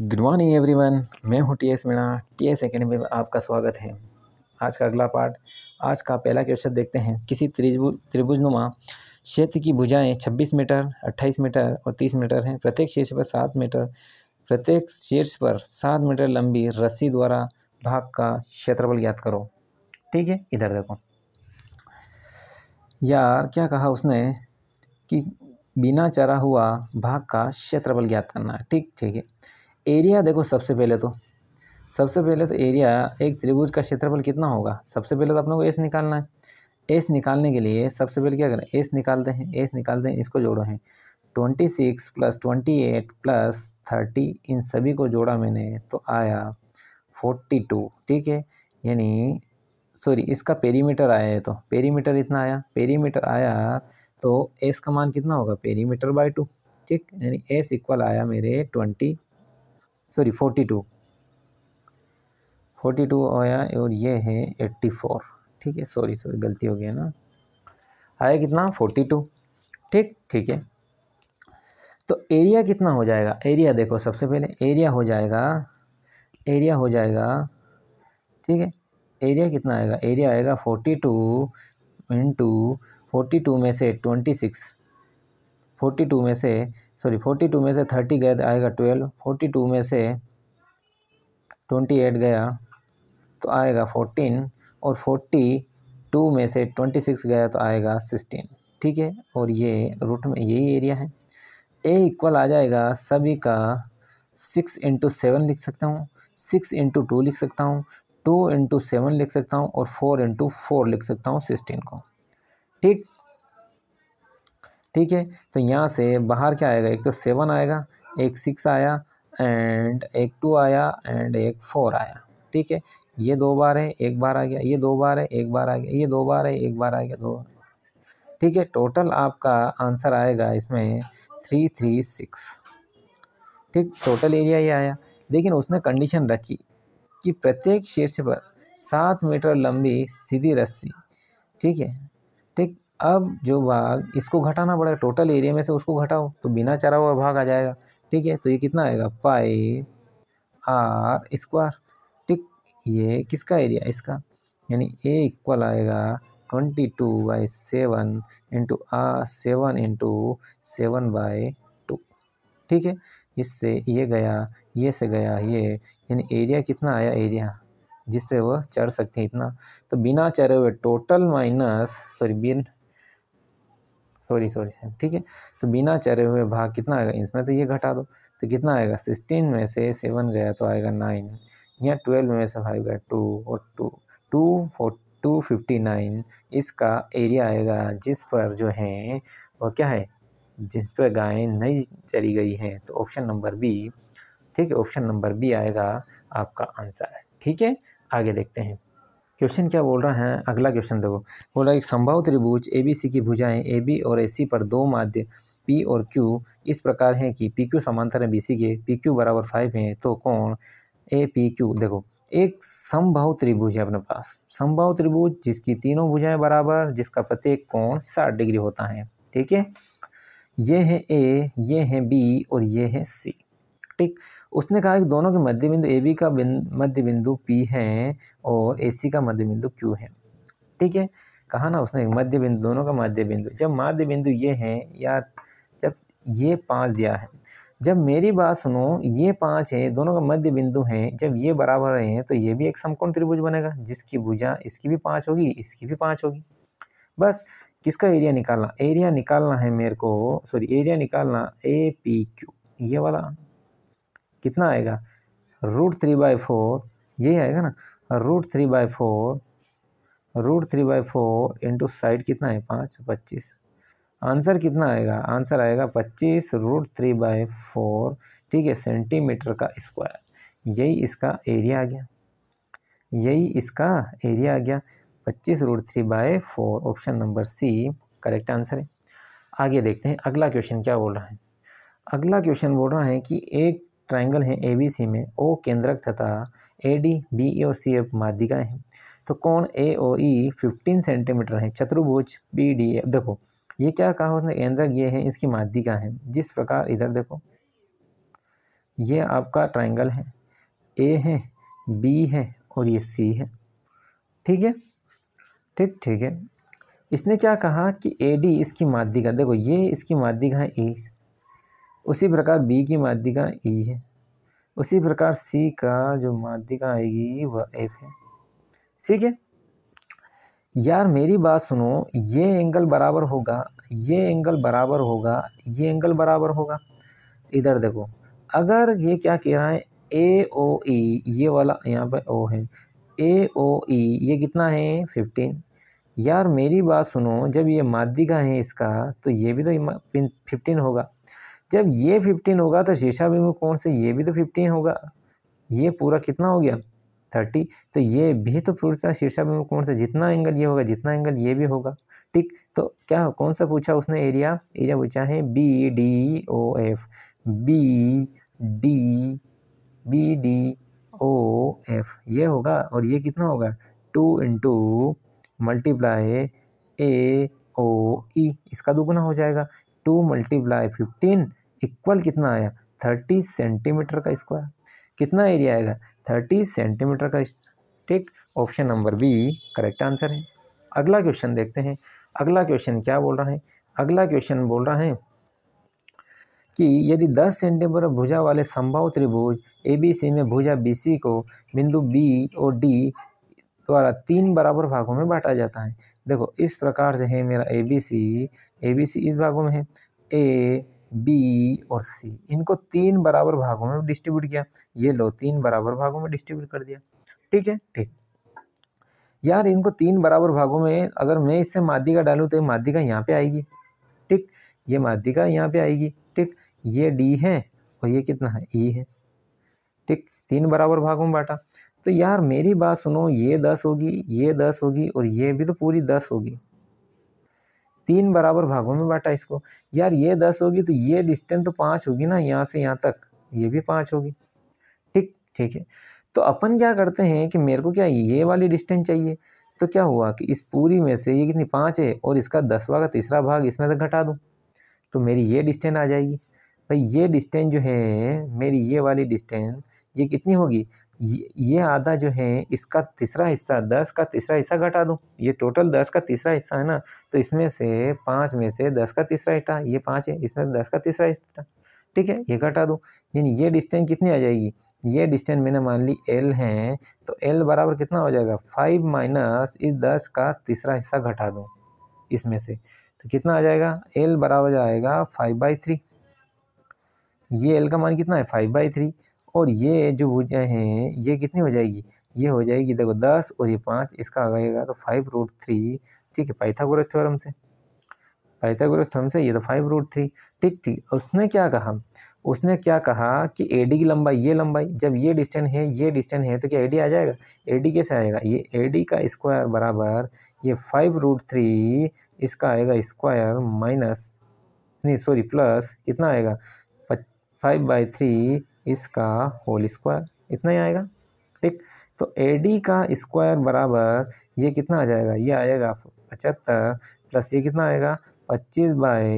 good morning everyone मैं हूं T S Meena T S में आपका स्वागत है आज का अगला पार्ट आज का पहला क्वेश्चन देखते हैं किसी त्रिभु त्रिभुजनुमा क्षेत्र की भुजाएं 26 मीटर 28 मीटर और 30 मीटर हैं प्रत्येक शीर्ष पर 7 मीटर प्रत्येक शीर्ष पर 7 मीटर लंबी रस्सी द्वारा भाग का क्षेत्रफल ज्ञात करो ठीक है इधर देखो यार क्या कहा उसने कि बिना चरा हुआ भाग का क्षेत्रफल ज्ञात करना ठीक ठीक है एरिया देखो सबसे पहले तो सबसे पहले तो एरिया एक त्रिभुज का क्षेत्रफल कितना होगा सबसे पहले तो अपने को एस निकालना है एस निकालने के लिए सबसे पहले क्या करें एस निकालते हैं एस निकालते हैं इसको जोड़ो हैं twenty six plus twenty eight plus thirty इन सभी को जोड़ा मैंने तो आया फोर्टी टू ठीक है यानी सॉरी इसका पेरीमीटर आया है तो पेरीमीटर इतना आया पेरीमीटर आया तो एस का मान कितना होगा पेरीमीटर बाय टू ठीक यानी एस इक्वल आया मेरे twenty sorry forty two forty two आया और ये है एट्टी फोर ठीक है सॉरी सॉरी गलती हो गया ना आया कितना फोर्टी टू ठीक ठीक है तो एरिया कितना हो जाएगा एरिया देखो सबसे पहले एरिया हो जाएगा एरिया हो जाएगा ठीक है एरिया कितना आएगा एरिया आएगा forty two into forty two में से ट्वेंटी सिक्स फोर्टी टू में से सॉरी फोर्टी टू में से थर्टी गए आएगा ट्वेल्व फोर्टी टू में से ट्वेंटी एट गया तो आएगा फोर्टीन और फोर्टी टू में से ट्वेंटी सिक्स गया तो आएगा सिक्सटीन ठीक है और ये रूट में यही एरिया है ए इक्वल आ जाएगा सभी का सिक्स इंटू सेवन लिख सकता हूँ सिक्स इंटू टू लिख सकता हूँ टू इंटू सेवन लिख सकता हूँ और फोर इंटू फोर लिख सकता हूँ सिक्सटीन को ठीक ठीक है तो यहाँ से बाहर क्या आएगा एक तो सेवन आएगा एक सिक्स आया एंड एक टू आया एंड एक फोर आया ठीक है ये दो बार है एक बार आ गया ये दो बार है एक बार आ गया ये दो बार है एक बार आ गया दो ठीक है टोटल आपका आंसर आएगा इसमें थ्री थ्री सिक्स ठीक टोटल एरिया ये आया लेकिन उसने कंडीशन रखी कि प्रत्येक शीर्ष पर सात मीटर लंबी सीधी रस्सी ठीक है ठीक अब जो भाग इसको घटाना पड़ेगा टोटल एरिया में से उसको घटाओ तो बिना चरा हुआ भाग आ जाएगा ठीक है तो ये कितना आएगा पाई आर स्क्वायर ठीक ये किसका एरिया इसका यानी ए इक्वल आएगा twenty two by seven into R seven into seven by two ठीक है इससे ये गया ये से गया ये यानी एरिया कितना आया एरिया जिस पे वह चढ़ सकते हैं इतना तो बिना चढ़े हुए टोटल माइनस सॉरी बिन सॉरी सॉरी ठीक है तो बिना चरे हुए भाग कितना आएगा इसमें तो ये घटा दो तो कितना आएगा सिक्सटीन में से सेवन गया तो आएगा नाइन या ट्वेल्व में से फाइव गया टू और two two four two fifty nine इसका एरिया आएगा जिस पर जो है वो क्या है जिस पर गायें नहीं चली गई हैं तो ऑप्शन नंबर बी ठीक है ऑप्शन नंबर बी आएगा आपका आंसर ठीक है आगे देखते हैं क्वेश्चन क्या बोल रहा है अगला क्वेश्चन देखो बोल रहा है एक संभव त्रिभुज ए बी सी की भुजाएं ए बी और ए सी पर दो माध्य पी और क्यू इस प्रकार हैं कि पी क्यू समांतर है बी सी के पी क्यू बराबर फाइव हैं तो कौन ए पी क्यू देखो एक संभव त्रिभुज है अपने पास संभव त्रिभुज जिसकी तीनों भुजाएं बराबर जिसका प्रत्येक कोण साठ डिग्री होता है ठीक है ये है ए ये है बी और ये है सी ठीक उसने कहा कि दोनों के मध्य बिंदु ए बी का मध्य बिंदु पी है और ए सी का मध्य बिंदु क्यू है ठीक है कहा ना उसने मध्य बिंदु दोनों का मध्य बिंदु जब मध्य बिंदु ये है या जब ये पाँच दिया है जब मेरी बात सुनो ये पाँच है दोनों का मध्य बिंदु हैं जब ये बराबर रहे हैं तो ये भी एक समकोण त्रिभुज बनेगा जिसकी भुजा इसकी भी पाँच होगी इसकी भी पाँच होगी बस किसका एरिया निकालना एरिया निकालना है मेरे को सॉरी एरिया निकालना ए पी क्यू ये वाला कितना आएगा रूट थ्री बाई फोर यही आएगा ना root three by four root three by four into side कितना है पाँच पच्चीस आंसर कितना आएगा आंसर आएगा पच्चीस रूट थ्री बाई फोर ठीक है सेंटीमीटर का स्क्वायर यही इसका एरिया आ गया यही इसका एरिया आ गया पच्चीस root three by four option number C correct answer है आगे देखते हैं अगला क्वेश्चन क्या बोल रहा है अगला क्वेश्चन बोल रहा है कि एक ट्रायंगल हैं ए बी सी में ओ केंद्रक तथा ए डी बी ई और सी एफ माध्यिकाएँ हैं तो कौन ए ओ ई फिफ्टीन सेंटीमीटर है चतुर्भुज बी डी एफ देखो ये क्या कहा उसने केंद्रक ये है इसकी माध्यिका है जिस प्रकार इधर देखो ये आपका ट्राइंगल है ए है बी है और ये सी है ठीक है ठीक ठीक है इसने क्या कहा कि ए डी इसकी माध्यिका देखो ये इसकी माध्यिका है ए उसी प्रकार बी की माध्यिका ई है उसी प्रकार सी का जो माध्यिका आएगी वह एफ है ठीक है यार मेरी बात सुनो ये एंगल बराबर होगा ये एंगल बराबर होगा ये एंगल बराबर होगा इधर देखो अगर ये क्या कह रहा है ए ओ ई ये वाला यहाँ पर ओ है ए ओ ई ये कितना है फिफ्टीन यार मेरी बात सुनो जब ये माध्यिका है इसका तो ये भी तो फिफ्टीन होगा जब ये फिफ्टीन होगा तो शीशा भी कोण से ये भी तो फिफ्टीन होगा ये पूरा कितना हो गया थर्टी तो ये भी तो पूछा शीर्षा बिंदु कोण से जितना एंगल ये होगा जितना एंगल ये भी होगा ठीक तो क्या कौन सा पूछा उसने एरिया एरिया पूछा है B D O F B D B D O F ये होगा और ये कितना होगा two into multiply A O E इसका दोगुना हो जाएगा टू मल्टीप्लाई फिफ्टीन इक्वल कितना आया थर्टी सेंटीमीटर का स्क्वायर कितना एरिया आएगा थर्टी सेंटीमीटर का ठीक option number B correct answer है अगला क्वेश्चन देखते हैं अगला क्वेश्चन क्या बोल रहा है अगला क्वेश्चन बोल रहा है कि यदि 10 सेंटीमीटर भुजा वाले संभव त्रिभुज ए बी सी में भुजा बी सी को बिंदु बी और डी द्वारा तीन बराबर भागों में बांटा जाता है देखो इस प्रकार से है मेरा A B C A B C इस भागों में है ए बी और सी इनको तीन बराबर भागों में डिस्ट्रीब्यूट किया ये लो तीन बराबर भागों में डिस्ट्रीब्यूट कर दिया ठीक है ठीक यार इनको तीन बराबर भागों में अगर मैं इससे माध्यिका डालूँ तो ये माध्यिका यहाँ पे आएगी ठीक ये माध्यिका यहाँ पे आएगी ठीक ये डी है और ये कितना है ई है ठीक तीन बराबर भागों में बांटा तो यार मेरी बात सुनो ये दस होगी ये दस होगी और ये भी तो पूरी दस होगी तीन बराबर भागों में बांटा इसको यार ये दस होगी तो ये डिस्टेंस तो पाँच होगी ना यहाँ से यहाँ तक ये भी पाँच होगी ठीक ठीक है तो अपन क्या करते हैं कि मेरे को क्या ये वाली डिस्टेंस चाहिए तो क्या हुआ कि इस पूरी में से ये कितनी पाँच है और इसका दसवा का तीसरा भाग इसमें से घटा दूँ तो मेरी ये डिस्टेंस आ जाएगी भाई ये डिस्टेंस जो है मेरी ये वाली डिस्टेंस ये कितनी होगी ये आधा जो है इसका तीसरा हिस्सा दस का तीसरा हिस्सा घटा दो ये टोटल दस का तीसरा हिस्सा है ना तो इसमें से पाँच में से दस का तीसरा हिस्सा ये पाँच है इसमें दस का तीसरा हिस्सा ठीक है ये घटा दो यानी ये डिस्टेंस कितनी आ जाएगी ये डिस्टेंस मैंने मान ली एल है तो एल बराबर कितना हो जाएगा फाइव माइनस इस दस का तीसरा हिस्सा घटा दो इसमें से तो कितना आ जाएगा एल बराबर आएगा फाइव बाई थ्री ये एल का मान कितना है फाइव बाई थ्री और ये जो भुजा है ये कितनी हो जाएगी ये हो जाएगी देखो दस और ये पाँच इसका आ जाएगा तो फाइव रूट थ्री ठीक है पाइथागोरस थ्योरम से पाइथागोरस थ्योरम से ये तो फाइव रूट थ्री ठीक ठीक उसने क्या कहा उसने क्या कहा कि ए डी की लंबाई ये लंबाई जब ये डिस्टेंस है ये डिस्टेंस है तो क्या ए डी आ जाएगा ए डी कैसे आएगा ये ए डी का स्क्वायर बराबर ये फाइव रूट थ्री इसका आएगा स्क्वायर माइनस नहीं सॉरी प्लस कितना आएगा फाइव बाई थ्री इसका होल स्क्वायर इतना ही आएगा ठीक तो ए डी का स्क्वायर बराबर ये कितना आ जाएगा ये आएगा पचहत्तर प्लस ये कितना आएगा पच्चीस बाय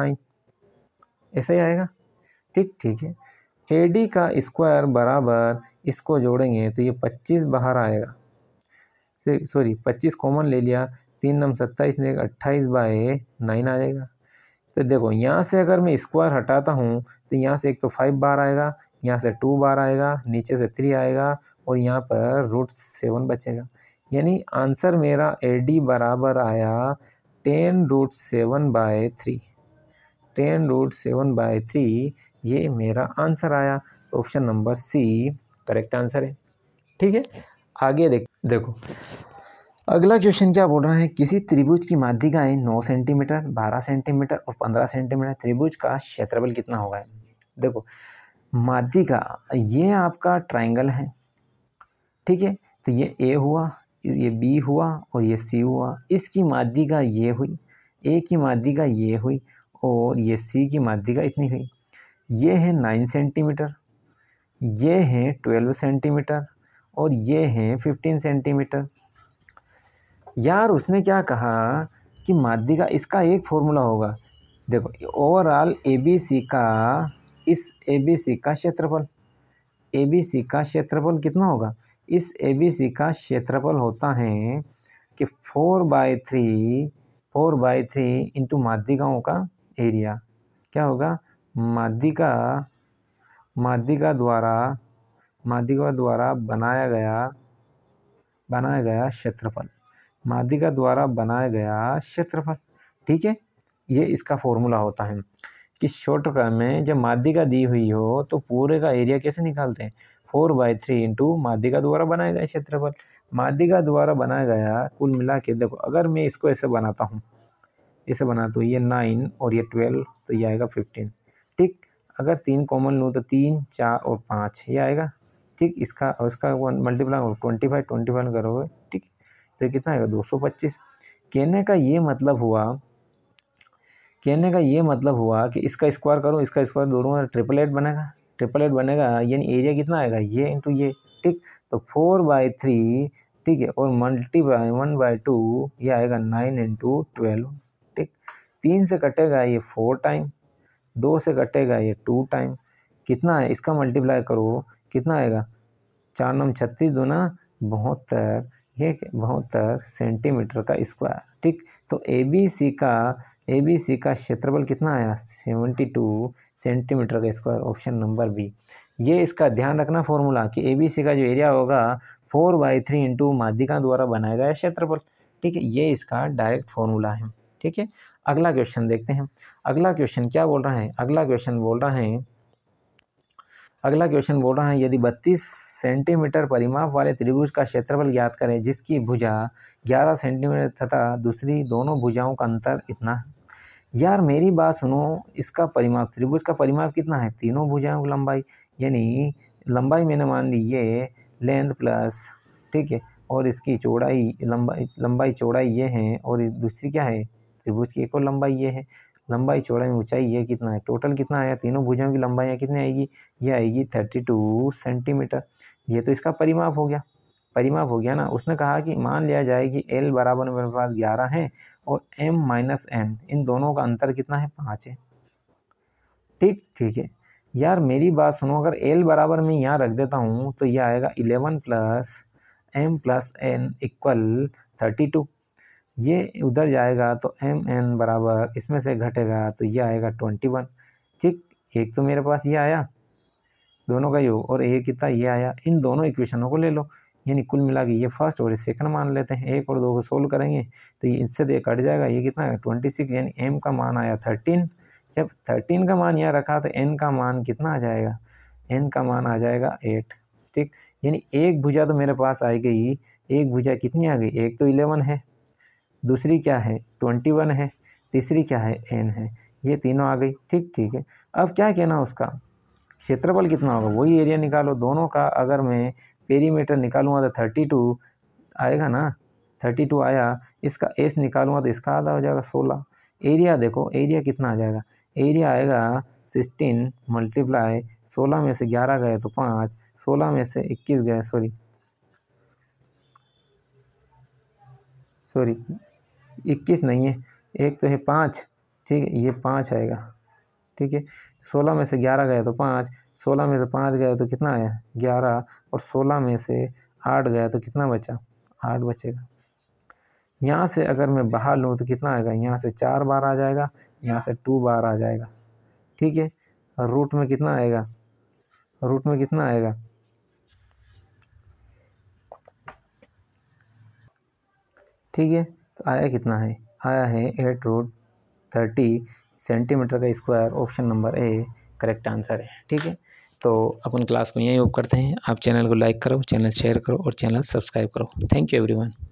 नाइन ऐसा ही आएगा ठीक ठीक है ए डी का स्क्वायर बराबर इसको जोड़ेंगे तो ये पच्चीस बाहर आएगा सॉरी पच्चीस कॉमन ले लिया तीन नम सत्ताईस ने अट्ठाईस बाय नाइन आ जाएगा तो देखो यहाँ से अगर मैं स्क्वायर हटाता हूँ तो यहाँ से एक तो फाइव बार आएगा यहाँ से टू बार आएगा नीचे से थ्री आएगा और यहाँ पर रूट सेवन बचेगा यानी आंसर मेरा ए डी बराबर आया ten root seven by three ten root seven by three ये मेरा आंसर आया तो option number C correct answer है ठीक है आगे देख देखो अगला क्वेश्चन क्या बोल रहा है किसी त्रिभुज की माध्यिकाएं 9 सेंटीमीटर 12 सेंटीमीटर और 15 सेंटीमीटर त्रिभुज का क्षेत्रफल कितना होगा देखो माध्यिका ये आपका ट्राइंगल है ठीक है तो ये ए हुआ ये बी हुआ और ये सी हुआ इसकी माध्यिका ये हुई ए की माध्यिका ये हुई और ये सी की माध्यिका इतनी हुई ये है नाइन सेंटीमीटर ये है ट्वेल्व सेंटीमीटर और ये है फिफ्टीन सेंटीमीटर यार उसने क्या कहा कि मादी का इसका एक फॉर्मूला होगा देखो ओवरऑल ए बी सी का इस ए बी सी का क्षेत्रफल ए बी सी का क्षेत्रफल कितना होगा इस ए बी सी का क्षेत्रफल होता है कि four by three four by three into माध्यिकाओं का एरिया क्या होगा मादिका मादिका द्वारा मादिका द्वारा बनाया गया बनाया गया क्षेत्रफल माध्यिका द्वारा बनाया गया क्षेत्रफल ठीक है ये इसका फॉर्मूला होता है कि शॉर्ट क्रम में जब माध्यिका दी हुई हो तो पूरे का एरिया कैसे निकालते हैं फोर बाई थ्री इंटू माध्यिका द्वारा बनाया गया क्षेत्रफल माध्यिका द्वारा बनाया गया कुल मिला के देखो अगर मैं इसको ऐसे बनाता हूँ ऐसे बनाता तो हूँ ये नाइन और ये ट्वेल्व तो ये आएगा फिफ्टीन ठीक अगर तीन कॉमन लूँ तो तीन चार और पाँच ये आएगा ठीक इसका उसका multiply twenty five twenty five करोगे ठीक तो कितना आएगा दो सौ पच्चीस कहने का ये मतलब हुआ कहने का ये मतलब हुआ कि इसका स्क्वायर करूँ इसका स्क्वायर दोनों में ट्रिपल एट बनेगा ट्रिपल एट बनेगा यानी एरिया कितना आएगा ये इंटू ये ठीक तो फोर बाई थ्री ठीक है और multi by one by two ये आएगा नाइन इंटू ट्वेल्व ठीक तीन से कटेगा ये फोर टाइम दो से कटेगा ये टू टाइम कितना है इसका मल्टीप्लाई करो कितना आएगा चार नम छत्तीस दो ना बहत्तर ये बहत्तर सेंटीमीटर का स्क्वायर ठीक तो ए बी सी का ए बी सी का क्षेत्रफल कितना आया सेवेंटी टू सेंटीमीटर का स्क्वायर ऑप्शन नंबर बी ये इसका ध्यान रखना फॉर्मूला कि ए बी सी का जो एरिया होगा फोर बाई थ्री इंटू माध्यिका द्वारा बनाया गया क्षेत्रफल ठीक है ये इसका डायरेक्ट फॉर्मूला है ठीक है अगला क्वेश्चन देखते हैं अगला क्वेश्चन क्या बोल रहा है अगला क्वेश्चन बोल रहा है अगला क्वेश्चन बोल रहा है यदि बत्तीस सेंटीमीटर परिमाप वाले त्रिभुज का क्षेत्रफल ज्ञात करें जिसकी भुजा ग्यारह सेंटीमीटर तथा दूसरी दोनों भुजाओं का अंतर इतना है यार मेरी बात सुनो इसका परिमाप त्रिभुज का परिमाप कितना है तीनों भुजाओं की लंबाई यानी लंबाई मैंने मान ली ये लेंथ प्लस ठीक है और इसकी चौड़ाई लंबाई लंबाई चौड़ाई ये है और दूसरी क्या है त्रिभुज की एक और लंबाई ये है लंबाई चौड़ाई ऊंचाई ये कितना है टोटल कितना आया तीनों भुजाओं की लंबाई कितनी आएगी ये आएगी थर्टी टू सेंटीमीटर ये तो इसका परिमाप हो गया परिमाप हो गया ना उसने कहा कि मान लिया जाए कि एल बराबर मेरे पास ग्यारह है और एम माइनस एन इन दोनों का अंतर कितना है पाँच है ठीक ठीक है यार मेरी बात सुनो अगर एल बराबर मैं यहाँ रख देता हूँ तो यह आएगा eleven plus M plus N equal thirty two ये उधर जाएगा तो एम एन बराबर इसमें से घटेगा तो ये आएगा ट्वेंटी वन ठीक एक तो मेरे पास ये आया दोनों का योग और एक कितना ये आया इन दोनों इक्वेशनों को ले लो यानी कुल मिला के ये फर्स्ट और ये सेकंड मान लेते हैं एक और दो को सोल्व करेंगे तो ये इससे तो ये कट जाएगा ये कितना है ट्वेंटी सिक्स यानी एम का मान आया थर्टीन जब थर्टीन का मान यहाँ रखा तो एन का मान कितना आ जाएगा एन का मान आ जाएगा एट ठीक यानी एक भुजा तो मेरे पास आएगी गई एक भुजा कितनी आ गई एक तो इलेवन है दूसरी क्या है ट्वेंटी वन है तीसरी क्या है एन है ये तीनों आ गई ठीक ठीक है अब क्या कहना उसका क्षेत्रफल कितना होगा वही एरिया निकालो दोनों का अगर मैं पेरीमीटर निकालूँगा तो थर्टी टू आएगा ना थर्टी टू आया इसका एस निकालूंगा तो इसका आधा हो जाएगा सोलह एरिया देखो एरिया कितना आ जाएगा एरिया आएगा सिक्सटीन मल्टीप्लाई सोलह में से ग्यारह गए तो पाँच सोलह में से इक्कीस गए सॉरी सॉरी इक्कीस नहीं है एक तो है पाँच ठीक है ये पाँच आएगा ठीक है सोलह में से ग्यारह गया तो पाँच सोलह में से पाँच गया तो कितना आया ग्यारह और सोलह में से आठ गया तो कितना बचा आठ बचेगा यहाँ से अगर मैं बाहर लूँ तो कितना आएगा यहाँ से चार बार आ जाएगा यहाँ से टू बार आ जाएगा ठीक है और रूट में कितना आएगा रूट में कितना आएगा ठीक है तो आया कितना है आया है एट रूट थर्टी सेंटीमीटर का square option number A correct answer है ठीक है तो अपन क्लास को यहीं ओप करते हैं आप चैनल को लाइक करो चैनल शेयर करो और चैनल सब्सक्राइब करो थैंक यू एवरीवन